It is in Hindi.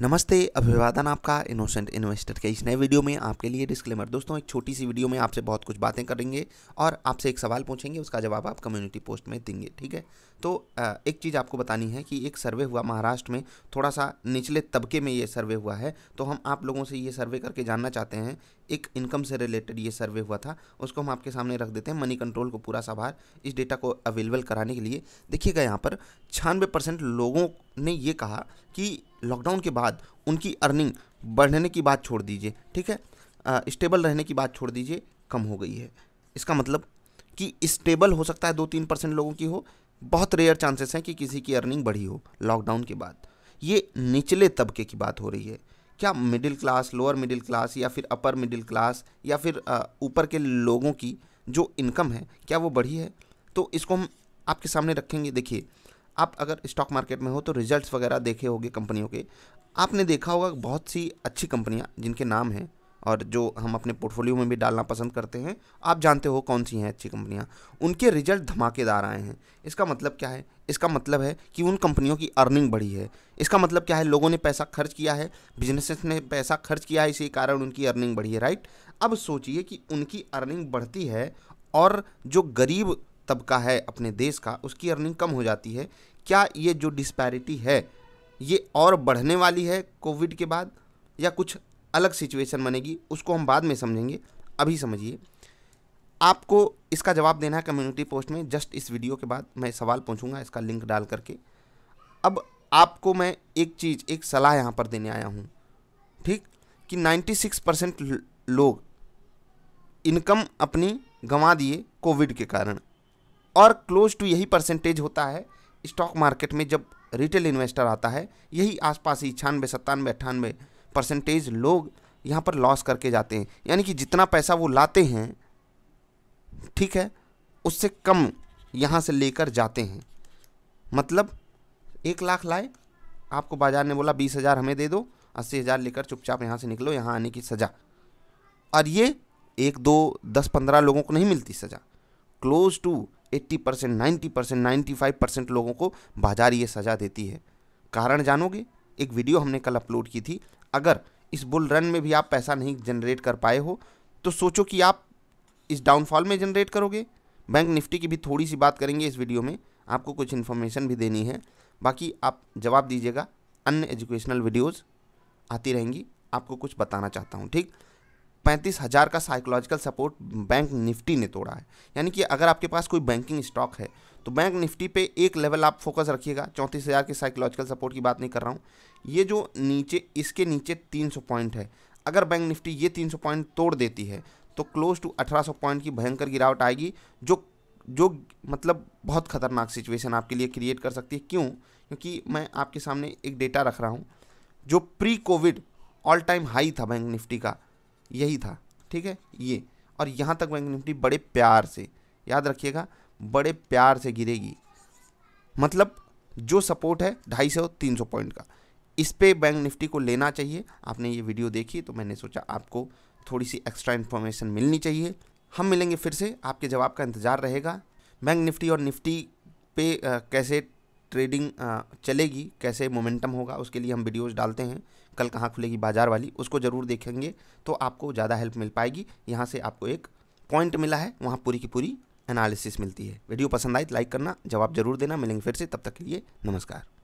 नमस्ते अभिवादन आपका इनोसेंट इन्वेस्टर के इस नए वीडियो में आपके लिए डिस्क्लेमर दोस्तों एक छोटी सी वीडियो में आपसे बहुत कुछ बातें करेंगे और आपसे एक सवाल पूछेंगे उसका जवाब आप कम्युनिटी पोस्ट में देंगे ठीक है तो एक चीज़ आपको बतानी है कि एक सर्वे हुआ महाराष्ट्र में थोड़ा सा निचले तबके में ये सर्वे हुआ है तो हम आप लोगों से ये सर्वे करके जानना चाहते हैं एक इनकम से रिलेटेड ये सर्वे हुआ था उसको हम आपके सामने रख देते हैं मनी कंट्रोल को पूरा सवार इस डेटा को अवेलेबल कराने के लिए देखिएगा यहाँ पर छियानवे परसेंट लोगों ने ये कहा कि लॉकडाउन के बाद उनकी अर्निंग बढ़ने की बात छोड़ दीजिए ठीक है स्टेबल रहने की बात छोड़ दीजिए कम हो गई है इसका मतलब कि स्टेबल हो सकता है दो तीन परसेंट लोगों की हो बहुत रेयर चांसेस हैं कि किसी की अर्निंग बढ़ी हो लॉकडाउन के बाद ये निचले तबके की बात हो रही है क्या middle class lower middle class या फिर अपर मिडिल क्लास या फिर ऊपर के लोगों की जो इनकम है क्या वो बढ़ी है तो इसको हम आपके सामने रखेंगे देखिए आप अगर स्टॉक मार्केट में हो तो रिजल्ट्स वगैरह देखे होंगे कंपनियों के आपने देखा होगा बहुत सी अच्छी कंपनियाँ जिनके नाम हैं और जो हम अपने पोर्टफोलियो में भी डालना पसंद करते हैं आप जानते हो कौन सी हैं अच्छी कंपनियाँ उनके रिजल्ट धमाकेदार आए हैं इसका मतलब क्या है इसका मतलब है कि उन कंपनियों की अर्निंग बढ़ी है इसका मतलब क्या है लोगों ने पैसा खर्च किया है बिजनेसेस ने पैसा खर्च किया है इसी कारण उनकी अर्निंग बढ़ी है राइट अब सोचिए कि उनकी अर्निंग बढ़ती है और जो गरीब तबका है अपने देश का उसकी अर्निंग कम हो जाती है क्या ये जो डिस्पैरिटी है ये और बढ़ने वाली है कोविड के बाद या कुछ अलग सिचुएशन बनेगी उसको हम बाद में समझेंगे अभी समझिए आपको इसका जवाब देना है कम्युनिटी पोस्ट में जस्ट इस वीडियो के बाद मैं सवाल पूछूंगा इसका लिंक डाल करके अब आपको मैं एक चीज़ एक सलाह यहाँ पर देने आया हूँ ठीक कि 96 परसेंट लोग इनकम अपनी गंवा दिए कोविड के कारण और क्लोज टू यही परसेंटेज होता है स्टॉक मार्केट में जब रिटेल इन्वेस्टर आता है यही आसपास ही छियानवे सत्तानवे अट्ठानवे परसेंटेज लोग यहाँ पर लॉस करके जाते हैं यानी कि जितना पैसा वो लाते हैं ठीक है उससे कम यहाँ से लेकर जाते हैं मतलब एक लाख लाए आपको बाजार ने बोला बीस हज़ार हमें दे दो अस्सी हज़ार लेकर चुपचाप यहाँ से निकलो यहाँ आने की सज़ा और ये एक दो दस पंद्रह लोगों को नहीं मिलती सज़ा close to eighty percent ninety percent ninety five percent लोगों को बाजार ये सज़ा देती है कारण जानोगे एक वीडियो हमने कल अपलोड की थी अगर इस बुल रन में भी आप पैसा नहीं जनरेट कर पाए हो तो सोचो कि आप इस डाउनफॉल में जनरेट करोगे बैंक निफ्टी की भी थोड़ी सी बात करेंगे इस वीडियो में आपको कुछ इन्फॉर्मेशन भी देनी है बाकी आप जवाब दीजिएगा अन्य एजुकेशनल वीडियोज़ आती रहेंगी आपको कुछ बताना चाहता हूँ ठीक पैंतीस हज़ार का साइकोलॉजिकल सपोर्ट बैंक निफ्टी ने तोड़ा है यानी कि अगर आपके पास कोई बैंकिंग स्टॉक है तो बैंक निफ्टी पे एक लेवल आप फोकस रखिएगा चौंतीस हज़ार के साइकोलॉजिकल सपोर्ट की बात नहीं कर रहा हूँ ये जो नीचे इसके नीचे तीन सौ पॉइंट है अगर बैंक निफ्टी ये तीन सौ पॉइंट तोड़ देती है तो क्लोज टू अठारह सौ पॉइंट की भयंकर गिरावट आएगी जो जो मतलब बहुत खतरनाक सिचुएशन आपके लिए क्रिएट कर सकती है क्यों क्योंकि मैं आपके सामने एक डेटा रख रहा हूँ जो pre covid all time high था बैंक निफ्टी का यही था ठीक है ये और यहाँ तक बैंक निफ्टी बड़े प्यार से याद रखिएगा बड़े प्यार से गिरेगी मतलब जो सपोर्ट है ढाई सौ तीन सौ पॉइंट का इस पर बैंक निफ्टी को लेना चाहिए आपने ये वीडियो देखी तो मैंने सोचा आपको थोड़ी सी एक्स्ट्रा इन्फॉर्मेशन मिलनी चाहिए हम मिलेंगे फिर से आपके जवाब का इंतज़ार रहेगा बैंक निफ्टी और निफ्टी पे आ, कैसे ट्रेडिंग चलेगी कैसे मोमेंटम होगा उसके लिए हम वीडियोज़ डालते हैं कल कहाँ खुलेगी बाजार वाली उसको ज़रूर देखेंगे तो आपको ज़्यादा हेल्प मिल पाएगी यहाँ से आपको एक पॉइंट मिला है वहाँ पूरी की पूरी एनालिसिस मिलती है वीडियो पसंद आए तो लाइक करना जवाब जरूर देना मिलेंगे फिर से तब तक के लिए नमस्कार